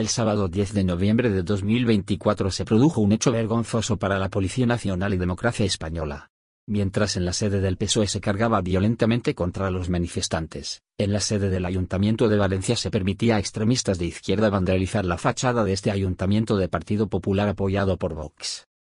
El sábado 10 de noviembre de 2024 se produjo un hecho vergonzoso para la Policía Nacional y Democracia Española. Mientras en la sede del PSOE se cargaba violentamente contra los manifestantes, en la sede del Ayuntamiento de Valencia se permitía a extremistas de izquierda vandalizar la fachada de este ayuntamiento de Partido Popular apoyado por Vox.